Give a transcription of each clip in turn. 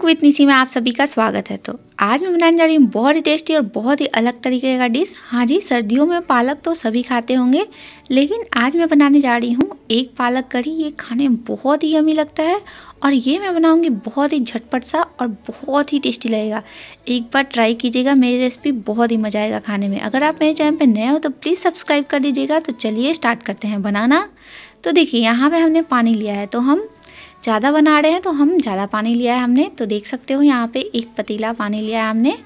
cook with Nishi में आप सभी का स्वागत है तो आज मैं बनाने जा रही हूँ बहुत ही टेस्टी और बहुत ही अलग तरीके का डिश हाँ जी सर्दियों में पालक तो सभी खाते होंगे लेकिन आज मैं बनाने जा रही हूँ एक पालक कढ़ी ये खाने में बहुत ही यमी लगता है और ये मैं बनाऊँगी बहुत ही झटपट सा और बहुत ही टेस्टी लगेगा एक बार ट्राई कीजिएगा मेरी रेसिपी बहुत ही मज़ा आएगा खाने में अगर आप मेरे चैनल पर नए हो तो प्लीज़ सब्सक्राइब कर दीजिएगा तो चलिए स्टार्ट करते हैं बनाना तो देखिए यहाँ पर हमने पानी लिया है तो हम ज़्यादा बना रहे हैं तो हम ज़्यादा पानी लिया है हमने तो देख सकते हो यहाँ पे एक पतीला पानी लिया है हमने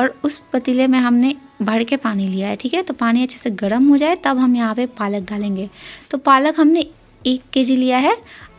और उस पतीले में हमने भर के पानी लिया है ठीक है तो पानी अच्छे से गर्म हो जाए तब हम यहाँ पे पालक डालेंगे तो पालक हमने एक के लिया है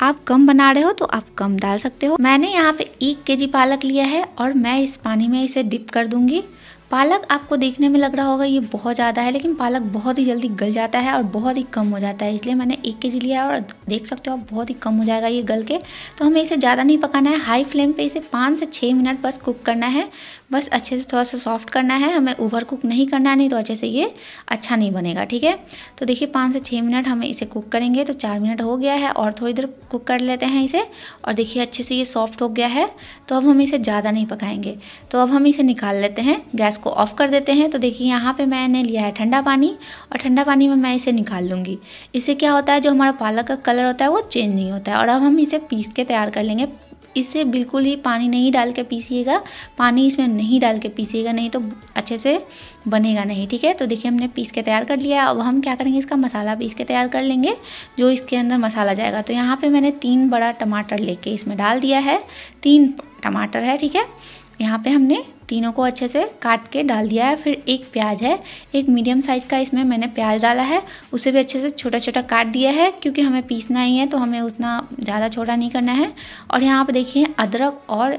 आप कम बना रहे हो तो आप कम डाल सकते हो मैंने यहाँ पे एक के पालक लिया है और मैं इस पानी में इसे डिप कर दूंगी पालक आपको देखने में लग रहा होगा ये बहुत ज़्यादा है लेकिन पालक बहुत ही जल्दी गल जाता है और बहुत ही कम हो जाता है इसलिए मैंने एक के जी लिया और देख सकते हो आप बहुत ही कम हो जाएगा ये गल के तो हमें इसे ज़्यादा नहीं पकाना है हाई फ्लेम पे इसे पाँच से छः मिनट बस कुक करना है बस अच्छे से थोड़ा सा सॉफ्ट करना है हमें ओवर कुक नहीं करना है नहीं तो अच्छे से ये अच्छा नहीं बनेगा ठीक है तो देखिए पाँच से छः मिनट हमें इसे कुक करेंगे तो चार मिनट हो गया है और थोड़ी देर कुक कर लेते हैं इसे और देखिए अच्छे से ये सॉफ्ट हो गया है तो अब हम इसे ज़्यादा नहीं पकाएंगे तो अब हम इसे निकाल लेते हैं गैस गैस को ऑफ़ कर देते हैं तो देखिए यहाँ पे मैंने लिया है ठंडा पानी और ठंडा पानी में मैं इसे निकाल लूँगी इससे क्या होता है जो हमारा पालक का कलर होता है वो चेंज नहीं होता है और अब हम इसे पीस के तैयार कर लेंगे इसे बिल्कुल ही पानी नहीं डाल के पीसीएगा पानी इसमें नहीं डाल के पीसीएगा नहीं तो अच्छे से बनेगा नहीं ठीक है तो देखिए हमने पीस के तैयार कर लिया अब हम क्या करेंगे इसका मसाला पीस के तैयार कर लेंगे जो इसके अंदर मसाला जाएगा तो यहाँ पे मैंने तीन बड़ा टमाटर लेके इसमें डाल दिया है तीन टमाटर है ठीक है यहाँ पे हमने तीनों को अच्छे से काट के डाल दिया है फिर एक प्याज है एक मीडियम साइज़ का इसमें मैंने प्याज डाला है उसे भी अच्छे से छोटा छोटा काट दिया है क्योंकि हमें पीसना ही है तो हमें उतना ज़्यादा छोटा नहीं करना है और यहाँ पर देखिए अदरक और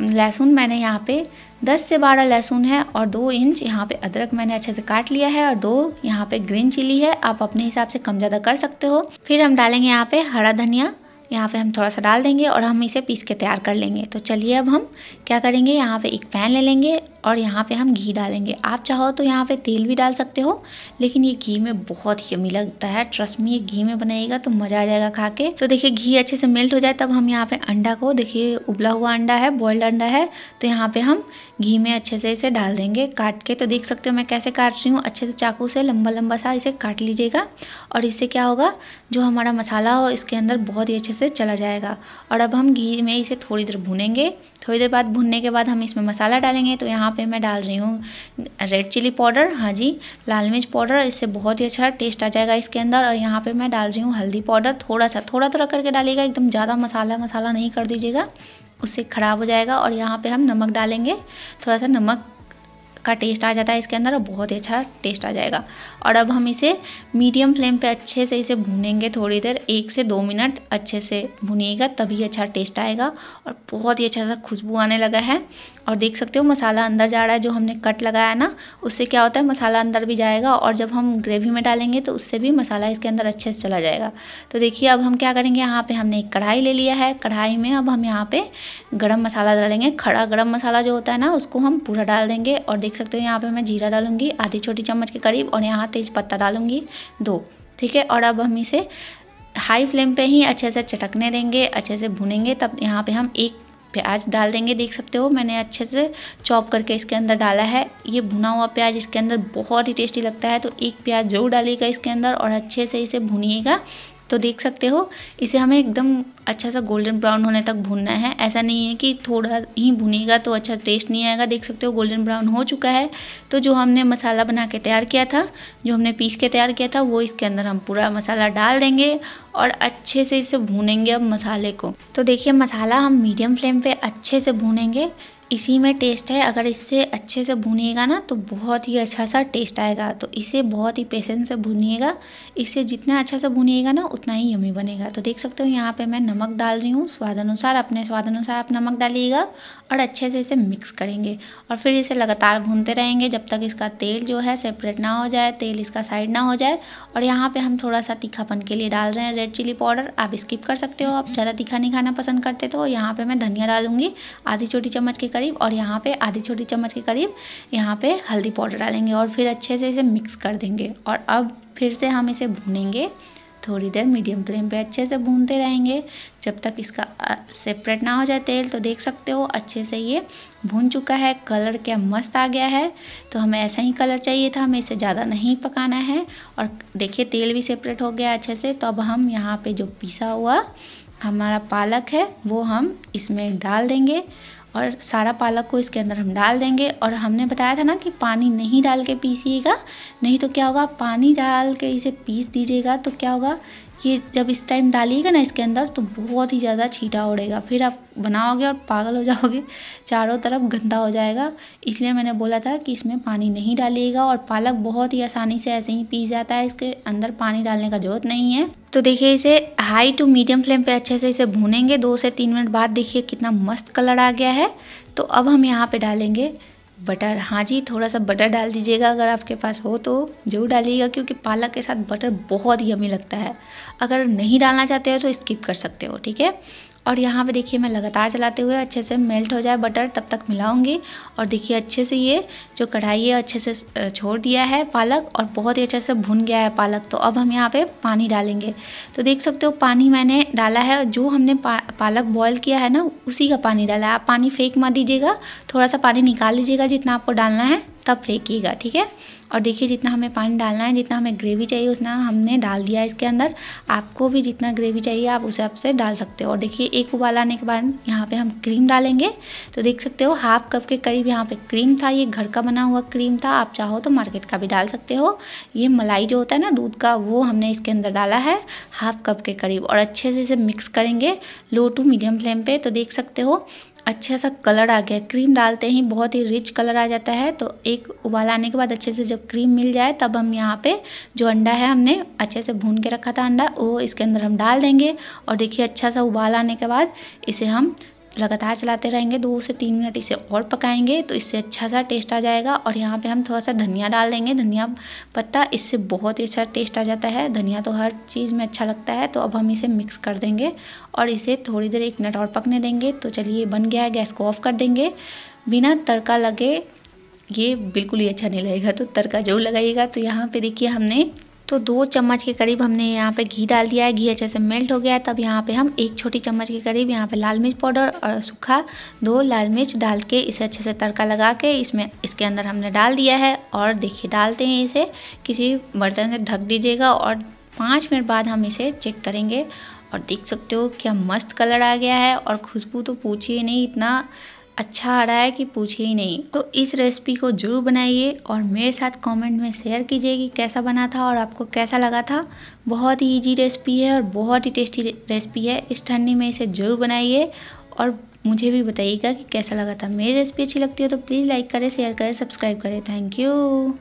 लहसुन मैंने यहाँ पे 10 से 12 लहसुन है और दो इंच यहाँ पे अदरक मैंने अच्छे से काट लिया है और दो यहाँ पे ग्रीन चिली है आप अपने हिसाब से कम ज़्यादा कर सकते हो फिर हम डालेंगे यहाँ पे हरा धनिया यहाँ पे हम थोड़ा सा डाल देंगे और हम इसे पीस के तैयार कर लेंगे तो चलिए अब हम क्या करेंगे यहाँ पे एक पैन ले लेंगे और यहाँ पे हम घी डालेंगे आप चाहो तो यहाँ पे तेल भी डाल सकते हो लेकिन ये घी में बहुत यमी लगता है ट्रस्ट में ये घी में बनाएगा तो मज़ा आ जाएगा खा के तो देखिए घी अच्छे से मेल्ट हो जाए तब हम यहाँ पे अंडा को देखिए उबला हुआ अंडा है बॉयल्ड अंडा है तो यहाँ पे हम घी में अच्छे से इसे डाल देंगे काट के तो देख सकते हो मैं कैसे काट रही हूँ अच्छे से चाकू से लंबा लंबा सा इसे काट लीजिएगा और इससे क्या होगा जो हमारा मसाला हो इसके अंदर बहुत ही अच्छे से चला जाएगा और अब हम घी में इसे थोड़ी देर भुनेंगे थोड़ी देर बाद भुनने के बाद हम इसमें मसाला डालेंगे तो यहाँ पे मैं डाल रही हूँ रेड चिली पाउडर हाँ जी लाल मिर्च पाउडर इससे बहुत ही अच्छा टेस्ट आ जाएगा इसके अंदर और यहाँ पे मैं डाल रही हूँ हल्दी पाउडर थोड़ा सा थोड़ा थोड़ा करके डालिएगा एकदम ज़्यादा मसाला मसाला नहीं कर दीजिएगा उससे ख़राब हो जाएगा और यहाँ पर हम नमक डालेंगे थोड़ा सा नमक का टेस्ट आ जाता है इसके अंदर और बहुत ही अच्छा टेस्ट आ जाएगा और अब हम इसे मीडियम फ्लेम पे अच्छे से इसे भूनेंगे थोड़ी देर एक से दो मिनट अच्छे से भुनिएगा तभी अच्छा टेस्ट आएगा और बहुत ही अच्छा सा खुशबू आने लगा है और देख सकते हो मसाला अंदर जा रहा है जो हमने कट लगाया ना उससे क्या होता है मसाला अंदर भी जाएगा और जब हम ग्रेवी में डालेंगे तो उससे भी मसाला इसके अंदर अच्छे से चला जाएगा तो देखिए अब हम क्या करेंगे यहाँ पर हमने एक कढ़ाई ले लिया है कढ़ाई में अब हम यहाँ पर गर्म मसाला डालेंगे खड़ा गर्म मसाला जो होता है ना उसको हम पूरा डाल देंगे और देख देख सकते हो यहाँ पे मैं जीरा डालूंगी आधी छोटी चम्मच के करीब और यहाँ तेज पत्ता डालूंगी दो ठीक है और अब हम इसे हाई फ्लेम पे ही अच्छे से चटकने देंगे अच्छे से भुनेंगे तब यहाँ पे हम एक प्याज डाल देंगे देख सकते हो मैंने अच्छे से चॉप करके इसके अंदर डाला है ये भुना हुआ प्याज इसके अंदर बहुत ही टेस्टी लगता है तो एक प्याज जरूर डालिएगा इसके अंदर और अच्छे से इसे भुनिएगा तो देख सकते हो इसे हमें एकदम अच्छा सा गोल्डन ब्राउन होने तक भूनना है ऐसा नहीं है कि थोड़ा ही भुनेगा तो अच्छा टेस्ट नहीं आएगा देख सकते हो गोल्डन ब्राउन हो चुका है तो जो हमने मसाला बना के तैयार किया था जो हमने पीस के तैयार किया था वो इसके अंदर हम पूरा मसाला डाल देंगे और अच्छे से इसे भूनेंगे अब मसाले को तो देखिए मसाला हम मीडियम फ्लेम पर अच्छे से भूनेंगे इसी में टेस्ट है अगर इससे अच्छे से भुनिएगा ना तो बहुत ही अच्छा सा टेस्ट आएगा तो इसे बहुत ही पेशेंस से भुनिएगा इसे जितना अच्छा से भुनिएगा ना उतना ही यमी बनेगा तो देख सकते हो यहाँ पे मैं नमक डाल रही हूँ स्वाद अनुसार अपने स्वाद अनुसार आप नमक डालिएगा और अच्छे से इसे मिक्स करेंगे और फिर इसे लगातार भूनते रहेंगे जब तक इसका तेल जो है सेपरेट ना हो जाए तेल इसका साइड ना हो जाए और यहाँ पर हम थोड़ा सा तीखापन के लिए डाल रहे हैं रेड चिली पाउडर आप स्किप कर सकते हो आप ज़्यादा तीखा नहीं खाना पसंद करते तो यहाँ पर मैं धनिया डालूंगी आधी छोटी चम्मच के करीब और यहाँ पे आधी छोटी चम्मच के करीब यहाँ पे हल्दी पाउडर डालेंगे और फिर अच्छे से इसे मिक्स कर देंगे और अब फिर से हम इसे भूनेंगे थोड़ी देर मीडियम फ्लेम पे अच्छे से भूनते रहेंगे जब तक इसका सेपरेट ना हो जाए तेल तो देख सकते हो अच्छे से ये भून चुका है कलर क्या मस्त आ गया है तो हमें ऐसा ही कलर चाहिए था हमें इसे ज़्यादा नहीं पकाना है और देखिए तेल भी सेपरेट हो गया अच्छे से तो अब हम यहाँ पे जो पिसा हुआ हमारा पालक है वो हम इसमें डाल देंगे और सारा पालक को इसके अंदर हम डाल देंगे और हमने बताया था ना कि पानी नहीं डाल के पीसीएगा नहीं तो क्या होगा पानी डाल के इसे पीस दीजिएगा तो क्या होगा ये जब इस टाइम डालिएगा ना इसके अंदर तो बहुत ही ज़्यादा छीटा उड़ेगा फिर आप बनाओगे और पागल हो जाओगे चारों तरफ गंदा हो जाएगा इसलिए मैंने बोला था कि इसमें पानी नहीं डालिएगा और पालक बहुत ही आसानी से ऐसे ही पीस जाता है इसके अंदर पानी डालने का ज़रूरत नहीं है तो देखिए इसे हाई टू मीडियम फ्लेम पर अच्छे से इसे भूनेंगे दो से तीन मिनट बाद देखिए कितना मस्त कलर आ गया है तो अब हम यहाँ पर डालेंगे बटर हाँ जी थोड़ा सा बटर डाल दीजिएगा अगर आपके पास हो तो ज़रूर डालिएगा क्योंकि पालक के साथ बटर बहुत यमी लगता है अगर नहीं डालना चाहते हो तो स्किप कर सकते हो ठीक है और यहाँ पे देखिए मैं लगातार चलाते हुए अच्छे से मेल्ट हो जाए बटर तब तक मिलाऊंगी और देखिए अच्छे से ये जो कढ़ाई है अच्छे से छोड़ दिया है पालक और बहुत ही अच्छे से भुन गया है पालक तो अब हम यहाँ पे पानी डालेंगे तो देख सकते हो पानी मैंने डाला है जो हमने पा, पालक बॉयल किया है ना उसी का पानी डाला है आप पानी फेंक मत दीजिएगा थोड़ा सा पानी निकाल लीजिएगा जितना आपको डालना है तब फेंकिएगा ठीक है और देखिए जितना हमें पानी डालना है जितना हमें ग्रेवी चाहिए उतना हमने डाल दिया इसके अंदर आपको भी जितना ग्रेवी चाहिए आप उसे आपसे डाल सकते हो और देखिए एक उबाल आने के बाद यहाँ पे हम क्रीम डालेंगे तो देख सकते हो हाफ कप के करीब यहाँ पे क्रीम था ये घर का बना हुआ क्रीम था आप चाहो तो मार्केट का भी डाल सकते हो ये मलाई जो होता है ना दूध का वो हमने इसके अंदर डाला है हाफ कप के करीब और अच्छे से इसे मिक्स करेंगे लो टू मीडियम फ्लेम पर तो देख सकते हो अच्छा सा कलर आ गया क्रीम डालते ही बहुत ही रिच कलर आ जाता है तो एक उबाल आने के बाद अच्छे से जब क्रीम मिल जाए तब हम यहाँ पे जो अंडा है हमने अच्छे से भून के रखा था अंडा वो इसके अंदर हम डाल देंगे और देखिए अच्छा सा उबाल आने के बाद इसे हम लगातार चलाते रहेंगे दो से तीन मिनट इसे और पकाएंगे तो इससे अच्छा सा टेस्ट आ जाएगा और यहाँ पे हम थोड़ा सा धनिया डाल देंगे धनिया पत्ता इससे बहुत ही अच्छा टेस्ट आ जाता है धनिया तो हर चीज़ में अच्छा लगता है तो अब हम इसे मिक्स कर देंगे और इसे थोड़ी देर एक मिनट और पकने देंगे तो चलिए बन गया है गैस को ऑफ कर देंगे बिना तड़का लगे ये बिल्कुल ही अच्छा नहीं लगेगा तो तड़का जरूर लगाइएगा तो यहाँ पर देखिए हमने तो दो चम्मच के करीब हमने यहाँ पे घी डाल दिया है घी अच्छे से मेल्ट हो गया है तब यहाँ पे हम एक छोटी चम्मच के करीब यहाँ पे लाल मिर्च पाउडर और सूखा दो लाल मिर्च डाल के इसे अच्छे से तड़का लगा के इसमें इसके अंदर हमने डाल दिया है और देखिए डालते हैं इसे किसी बर्तन से ढक दीजिएगा और पाँच मिनट बाद हम इसे चेक करेंगे और देख सकते हो क्या मस्त कलर आ गया है और खुशबू तो पूछिए नहीं इतना अच्छा आ रहा है कि पूछिए ही नहीं तो इस रेसिपी को ज़रूर बनाइए और मेरे साथ कमेंट में शेयर कीजिए कि कैसा बना था और आपको कैसा लगा था बहुत ही ईजी रेसिपी है और बहुत ही टेस्टी रेसिपी है इस ठंडी में इसे ज़रूर बनाइए और मुझे भी बताइएगा कि कैसा लगा था मेरी रेसिपी अच्छी लगती है तो प्लीज़ लाइक करें शेयर करें सब्सक्राइब करें थैंक यू